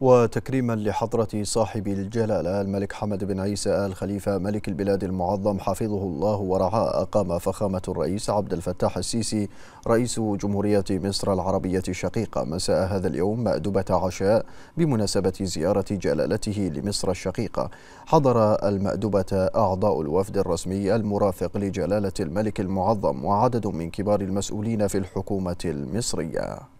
وتكريما لحضرة صاحب الجلالة الملك حمد بن عيسى آل خليفة ملك البلاد المعظم حفظه الله ورعاه أقام فخامة الرئيس عبد الفتاح السيسي رئيس جمهورية مصر العربية الشقيقة مساء هذا اليوم مأدبة عشاء بمناسبة زيارة جلالته لمصر الشقيقة حضر المأدبة أعضاء الوفد الرسمي المرافق لجلالة الملك المعظم وعدد من كبار المسؤولين في الحكومة المصرية